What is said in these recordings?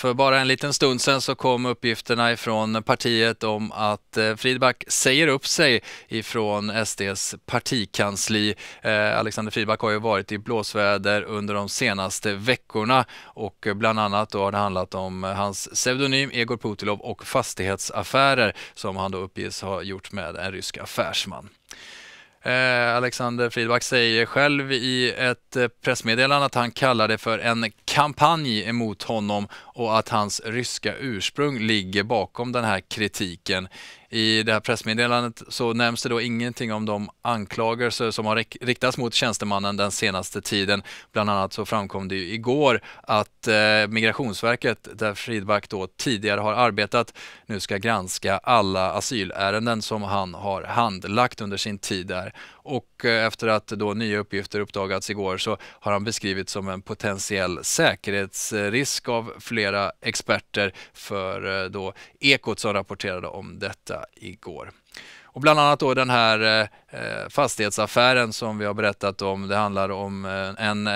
För bara en liten stund sedan så kom uppgifterna ifrån partiet om att eh, Fridback säger upp sig ifrån SDs partikansli. Eh, Alexander Fridback har ju varit i blåsväder under de senaste veckorna och eh, bland annat då har det handlat om hans pseudonym Egor Putilov och fastighetsaffärer som han då uppges ha gjort med en rysk affärsman. Alexander Fridback säger själv i ett pressmeddelande att han kallar det för en kampanj emot honom och att hans ryska ursprung ligger bakom den här kritiken. I det här pressmeddelandet så nämns det då ingenting om de anklagelser som har riktats mot tjänstemannen den senaste tiden. Bland annat så framkom det ju igår att eh, Migrationsverket, där Fridback då tidigare har arbetat, nu ska granska alla asylärenden som han har handlagt under sin tid där. Och eh, efter att då nya uppgifter uppdagats igår så har han beskrivits som en potentiell säkerhetsrisk av flera flera experter för eh, då Ekot som rapporterade om detta igår. Och bland annat då den här eh, eh, fastighetsaffären som vi har berättat om. Det handlar om en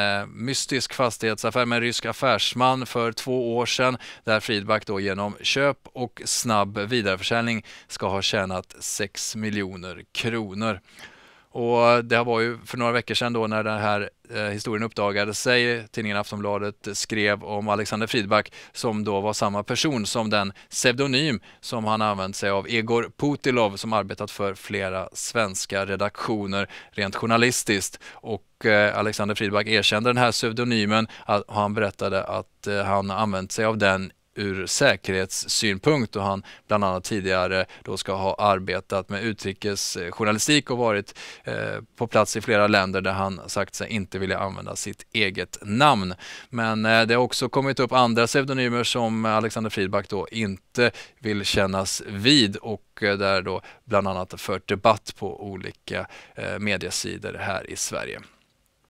mystisk fastighetsaffär med en rysk affärsman för två år sedan där Friedback då genom köp och snabb vidareförsäljning ska ha tjänat 6 miljoner kronor. Och det var ju för några veckor sedan då när den här eh, historien uppdagade sig, tidningen Aftonbladet skrev om Alexander Fridback som då var samma person som den pseudonym som han använt sig av, Egor Putilov, som arbetat för flera svenska redaktioner rent journalistiskt. Och eh, Alexander Fridback erkände den här pseudonymen, och han berättade att eh, han använt sig av den ur säkerhetssynpunkt och han bland annat tidigare då ska ha arbetat med utrikesjournalistik och varit eh, på plats i flera länder där han sagt sig inte vilja använda sitt eget namn. Men eh, det har också kommit upp andra pseudonymer som Alexander Fridback då inte vill kännas vid och eh, där då bland annat fört debatt på olika eh, mediesidor här i Sverige.